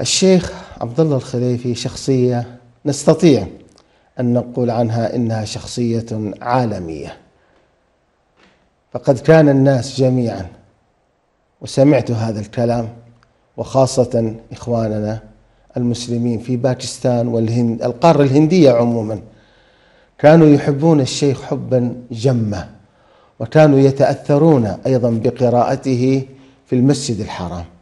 الشيخ عبد الله الخليفي شخصية نستطيع أن نقول عنها إنها شخصية عالمية فقد كان الناس جميعا وسمعت هذا الكلام وخاصة إخواننا المسلمين في باكستان والهند القارة الهندية عموما كانوا يحبون الشيخ حبا جما وكانوا يتأثرون أيضا بقراءته في المسجد الحرام